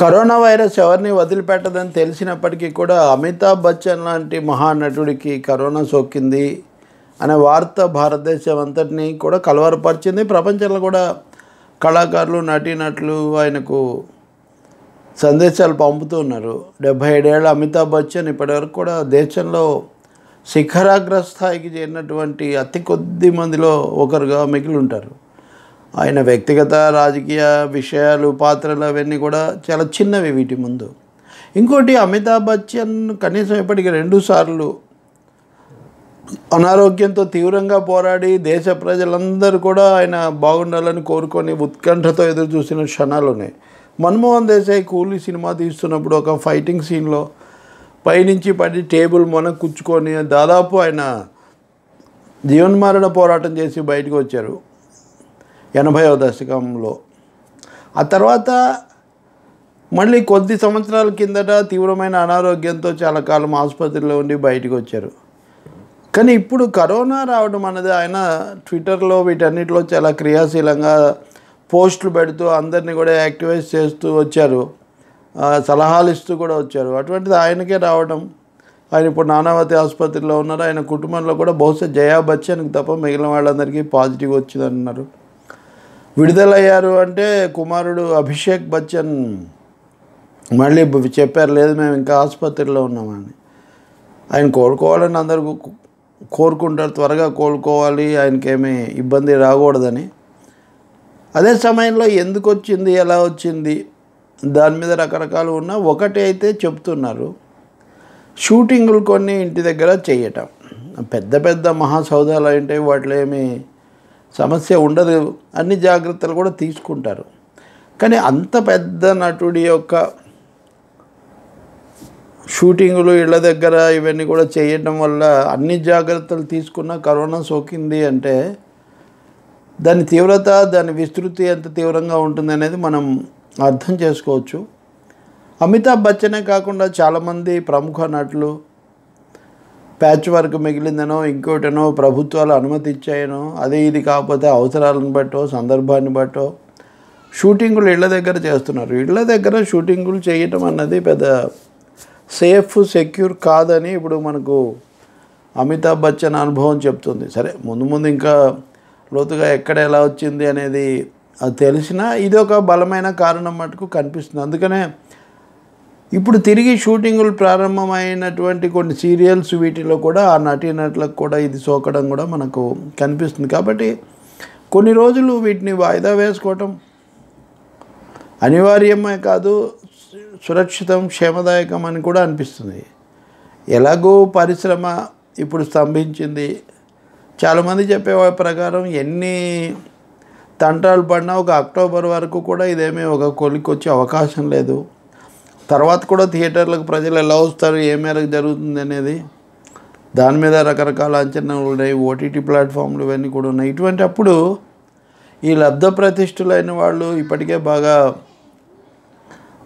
corona virus ఎవరిని వదిలిపెట్టదని తెలిసినప్పటికీ కూడా అమితాబ్ బచ్చన్ లాంటి మహానటుడికి కరోనా సోకింది అనే వార్త భారతదేశం అంతటినీ కూడా కలవరపరిచింది ప్రపంచంలో కూడా కళాకారులు నటీనటులు ఆయనకు సందేశాలు పంపుతూ ఉన్నారు డెబ్భై ఏడేళ్ళ అమితాబ్ బచ్చన్ ఇప్పటివరకు కూడా దేశంలో శిఖరాగ్ర స్థాయికి చేరినటువంటి అతి కొద్ది మందిలో ఒకరుగా మిగిలి ఉంటారు ఆయన వ్యక్తిగత రాజకీయ విషయాలు పాత్రలు అవన్నీ కూడా చాలా చిన్నవి వీటి ముందు ఇంకోటి అమితాబ్ బచ్చన్ కనీసం ఇప్పటికి సార్లు అనారోగ్యంతో తీవ్రంగా పోరాడి దేశ ప్రజలందరూ కూడా ఆయన బాగుండాలని కోరుకొని ఉత్కంఠతో ఎదురు చూసిన క్షణాలు ఉన్నాయి మన్మోహన్ దేశాయ్ కూలీ సినిమా తీస్తున్నప్పుడు ఒక ఫైటింగ్ సీన్లో పైనుంచి పడి టేబుల్ మొన కూర్చుకొని దాదాపు ఆయన జీవన్మరణ పోరాటం చేసి బయటకు వచ్చారు ఎనభైవ దశకంలో ఆ తర్వాత మళ్ళీ కొద్ది సంవత్సరాల కిందట తీవ్రమైన అనారోగ్యంతో చాలా కాలం ఆసుపత్రిలో ఉండి బయటకు వచ్చారు కానీ ఇప్పుడు కరోనా రావడం అనేది ఆయన ట్విట్టర్లో వీటన్నిటిలో చాలా క్రియాశీలంగా పోస్టులు పెడుతూ అందరినీ కూడా యాక్టివైజ్ చేస్తూ వచ్చారు సలహాలు ఇస్తూ కూడా వచ్చారు అటువంటిది ఆయనకే రావడం ఆయన ఇప్పుడు నానావతి ఆసుపత్రిలో ఉన్నారు ఆయన కుటుంబంలో కూడా బహుశా జయా బచ్చన్కి తప్ప మిగిలిన వాళ్ళందరికీ పాజిటివ్ వచ్చిందన్నారు విడుదలయ్యారు అంటే కుమారుడు అభిషేక్ బచ్చన్ మళ్ళీ చెప్పారు లేదు మేము ఇంకా ఆసుపత్రిలో ఉన్నామని ఆయన కోలుకోవాలని అందరూ కోరుకుంటారు త్వరగా కోలుకోవాలి ఆయనకేమీ ఇబ్బంది రాకూడదని అదే సమయంలో ఎందుకు వచ్చింది ఎలా వచ్చింది దాని మీద రకరకాలు ఉన్న ఒకటి అయితే చెప్తున్నారు షూటింగులు కొన్ని ఇంటి దగ్గర చేయటం పెద్ద పెద్ద మహాసౌదాలు అంటే వాటిలో ఏమీ సమస్య ఉండదు అన్ని జాగ్రత్తలు కూడా తీసుకుంటారు కానీ అంత పెద్ద నటుడి యొక్క షూటింగులు ఇళ్ళ దగ్గర ఇవన్నీ కూడా చేయడం వల్ల అన్ని జాగ్రత్తలు తీసుకున్న కరోనా సోకింది అంటే దాని తీవ్రత దాని విస్తృతి ఎంత తీవ్రంగా ఉంటుంది అనేది మనం అర్థం చేసుకోవచ్చు అమితాబ్ బచ్చనే కాకుండా చాలామంది ప్రముఖ నటులు ప్యాచ్ వర్క్ మిగిలిందనో ఇంకోటనో ప్రభుత్వాలు అనుమతి ఇచ్చాయనో అదే ఇది కాకపోతే అవసరాలను బట్టో సందర్భాన్ని బట్టో షూటింగులు ఇళ్ల దగ్గర చేస్తున్నారు ఇళ్ల దగ్గర షూటింగులు చేయటం అన్నది పెద్ద సేఫ్ సెక్యూర్ కాదని ఇప్పుడు మనకు అమితాబ్ బచ్చన్ అనుభవం చెప్తుంది సరే ముందు ముందు ఇంకా లోతుగా ఎక్కడ ఎలా వచ్చింది అనేది తెలిసినా ఇది ఒక బలమైన కారణం మటుకు కనిపిస్తుంది అందుకనే ఇప్పుడు తిరిగి షూటింగులు ప్రారంభమైనటువంటి కొన్ని సీరియల్స్ వీటిలో కూడా ఆ నటీనటులకు కూడా ఇది సోకడం కూడా మనకు కనిపిస్తుంది కాబట్టి కొన్ని రోజులు వీటిని వాయిదా వేసుకోవటం అనివార్యమే కాదు సురక్షితం క్షేమదాయకం అని కూడా అనిపిస్తుంది ఎలాగో పరిశ్రమ ఇప్పుడు స్తంభించింది చాలామంది చెప్పే ప్రకారం ఎన్ని తంటాలు పడినా ఒక అక్టోబర్ వరకు కూడా ఇదేమీ ఒక కొలికి వచ్చే అవకాశం లేదు తర్వాత కూడా థియేటర్లకు ప్రజలు ఎలా వస్తారు ఏ మేరకు జరుగుతుంది అనేది దాని మీద రకరకాల అంచనాలు ఉన్నాయి ఓటీటీ ప్లాట్ఫామ్లు ఇవన్నీ కూడా ఉన్నాయి ఇటువంటి అప్పుడు ఈ లబ్ధ ప్రతిష్ఠులైన వాళ్ళు ఇప్పటికే బాగా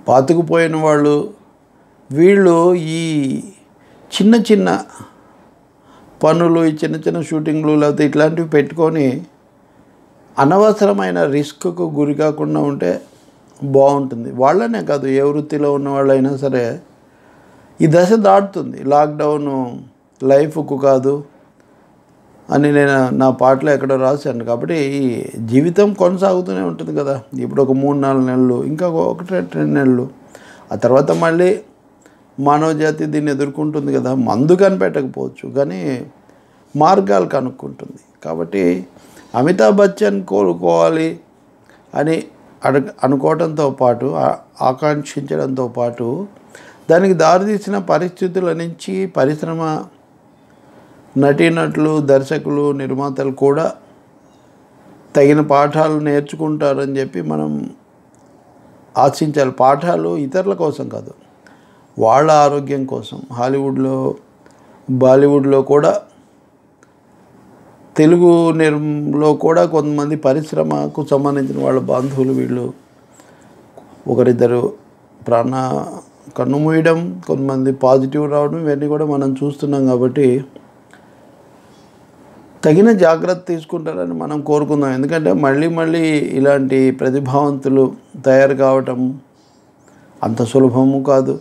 పాతుకుపోయిన వాళ్ళు వీళ్ళు ఈ చిన్న చిన్న పనులు ఈ చిన్న చిన్న షూటింగ్లు లేకపోతే ఇట్లాంటివి పెట్టుకొని అనవసరమైన రిస్క్కు గురి కాకుండా ఉంటే బాగుంటుంది వాళ్ళనే కాదు ఏ వృత్తిలో ఉన్న వాళ్ళైనా సరే ఈ దశ దాటుతుంది లాక్డౌన్ లైఫ్కు కాదు అని నేను నా పాటలో ఎక్కడ రాశాను కాబట్టి ఈ జీవితం కొనసాగుతూనే ఉంటుంది కదా ఇప్పుడు ఒక మూడు నాలుగు నెలలు ఇంకా ఒకటి రెండు నెలలు ఆ తర్వాత మళ్ళీ మానవ జాతి దీన్ని ఎదుర్కొంటుంది కదా మందు కనిపెట్టకపోవచ్చు కానీ మార్గాలు కనుక్కుంటుంది కాబట్టి అమితాబ్ బచ్చన్ కోలుకోవాలి అని అడు అనుకోవడంతో పాటు ఆకాంక్షించడంతో పాటు దానికి దారితీసిన పరిస్థితుల నుంచి పరిశ్రమ నటీనటులు దర్శకులు నిర్మాతలు కూడా తగిన పాఠాలు నేర్చుకుంటారని చెప్పి మనం ఆశించాలి పాఠాలు ఇతరుల కోసం కాదు వాళ్ళ ఆరోగ్యం కోసం హాలీవుడ్లో బాలీవుడ్లో కూడా తెలుగు నిర్మలో కూడా కొంతమంది పరిశ్రమకు సంబంధించిన వాళ్ళ బంధువులు వీళ్ళు ఒకరిద్దరు ప్రాణ కన్నుమూయడం కొంతమంది పాజిటివ్ రావడం ఇవన్నీ కూడా మనం చూస్తున్నాం కాబట్టి తగిన జాగ్రత్త తీసుకుంటారని మనం కోరుకుందాం ఎందుకంటే మళ్ళీ మళ్ళీ ఇలాంటి ప్రతిభావంతులు తయారు కావటం అంత సులభము కాదు